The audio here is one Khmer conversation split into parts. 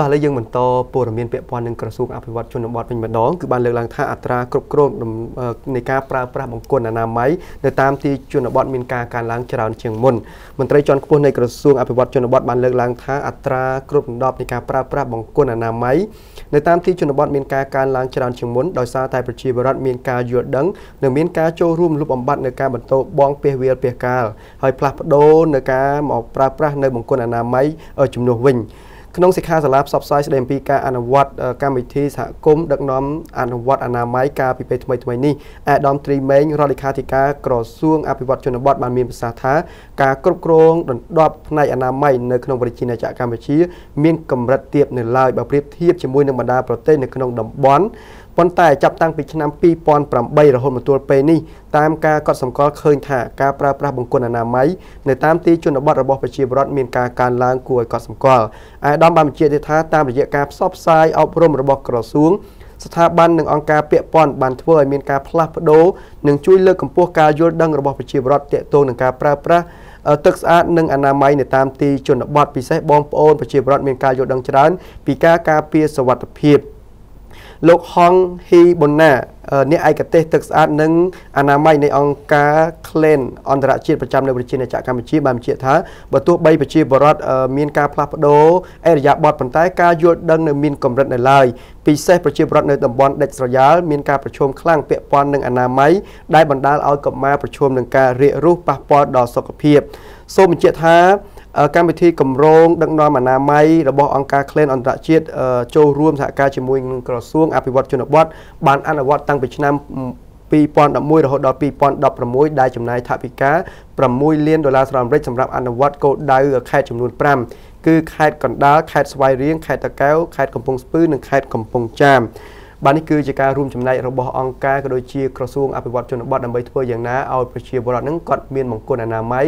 បាទឥឡូវយើងបន្តព័ត៌មានពាក់ព័ន្ធនឹងក្រសួងអភិវឌ្ឍជនបទវិញម្ដងគឺបានលើកឡើងថាអត្រាគ្រប់គ្រងនៃការប្រើប្រាស់បង្គន់អនាម័យនៅតាមទីជនបទមានការកើនឡើងច្រើនជាងមុនមន្ត្រីជាន់ខ្ពស់នៃក្រសួងអភិវឌ្ឍជនបទបានលើកឡើងថាអត្រាគ្រប់ដណ្ដប់នៃការប្រើប្រាស់បង្គន់អនាម័យនៅតាមទីជនបទមានការកើនឡើងច្រើនជាងមុនដោយសារតែប្រជាពលរដ្ឋមានការយល់ដឹងនិងមានការចូលរួមលុបបំបាត់នៅការបន្តបងពេះវាលពេះកាលហើយផ្លាស់ប្ដូរនៅការមកប្រើប្រាស់នៅបង្គន់អនាម័យជំនួសវិញក្នុងសិក្ខាសាលាផ្សព្វផ្សាយស្ដីអំពីការអនុវត្តកម្មវិធីសហគមន៍ដឹកនាំអនុវត្តអនាម័យកាលពីពេលថ្មីថ្មីនេះអាដាមត្រីម៉េងរដ្ឋលេខាធិការក្រសួងអភិវឌ្ឍជនបទបានមានប្រសាសន៍ថាការគ្រប់គ្រងដណ្ដប់ផ្នែកអនាម័យនៅក្នុងប្រជាជាតិកម្ពុជាមានកម្រិតទាបនៅឡើយបើប្រៀបធៀបជាមួយនឹងបណ្ដាប្រទេសនៅក្នុងតំបន់ប៉ុន្តែចាប់តាំងពីឆ្នាំ2008រហូតមកទល់ពេលនេះតាមការកត់សម្គាល់ឃើញថាការប្រើប្រាស់បង្គន់អនាម័យនៅតាមទីជនបទរបស់ប្រជាពលរដ្ឋមានការកើនឡើងគួរឲ្យកត់សម្គាល់អាយដាមបានបញ្ជាក់ថាតាមរយៈការផ្សព្វផ្សាយអប់រំរបស់ក្រសួង ស្ថាប័ននិងអង្គការពាក់ព័ន្ធបានធ្វើឲ្យមានការផ្លាស់ប្ដូរនិងជួយលើកកម្ពស់ការយល់ដឹងរបស់ប្រជាពលរដ្ឋទាក់ទងនឹងការប្រើប្រាស់ទឹកស្អាតនិងអនាម័យនៅតាមទីជនបទពិសេសបងប្អូនប្រជាពលរដ្ឋមានការយល់ដឹងច្រើនពីការការពារសុវត្ថិភាព។លោកហងហ៊ីប៊ុនណា អ្នកឯកទេសទឹកស្អាតនិងអនាម័យនៃអង្គការ Clean អន្តរជាតិប្រចាំនៅប្រជាណាចក្រកម្ពុជាបានបញ្ជាក់ថាបើទោះបីប្រជាពលរដ្ឋមានការផ្លាស់ប្ដូរអរិយាប័ត្រប៉ុន្តែការយល់ដឹងនៅមានកម្រិតនៅឡើយពិសេសប្រជាពលរដ្ឋនៅតំបន់ដាច់ស្រយាលមានការប្រឈមខ្លាំងពាក់ព័ន្ធនឹងអនាម័យដែលបណ្ដាលឲ្យកុមារប្រឈមនឹងការរាករូសប៉ះពាល់ដល់សុខភាព សូមបញ្ជាក់ថាកម្មវិធីគម្រោងដឹកនាំអនាម័យរបស់អង្គការ Clean អន្តរជាតិចូលរួមសហការជាមួយនឹងក្រសួងអភិវឌ្ឍជនបទបានអនុវត្តតាំងពីឆ្នាំ2011រហូតដល់2016ដែលចំណាយថវិកា6លានដុល្លារសហរដ្ឋអាមេរិកសម្រាប់អនុវត្តគោលដៅខេត្តចំនួន5គឺខេត្តកណ្ដាលខេត្តស្វាយរៀងខេត្តតាកែវខេត្តកំពង់ស្ពឺនិងខេត្តកំពង់ចាមបាទនេះគឺជាការរួមចំណែករបស់អង្គការក៏ដូចជាក្រសួងអភិវឌ្ឍជនបទដើម្បីធ្វើយ៉ាងណាឲ្យប្រជាពលរដ្ឋនឹងគាត់មានមង្គលអនាម័យ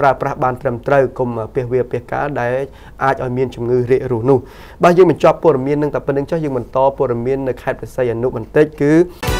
ប្រើប្រាស់បានត្រឹមត្រូវកុំពះវាពះកាលដែលអាចឲ្យមានជំងឺរាករូសនោះបាទយើងបញ្ចប់ព័ត៌មាននឹងតែប៉ុណ្្នឹងចុះយើងបន្តព័ត៌មាននៅខេត្តព្រះសីហនុបន្តិចគឺ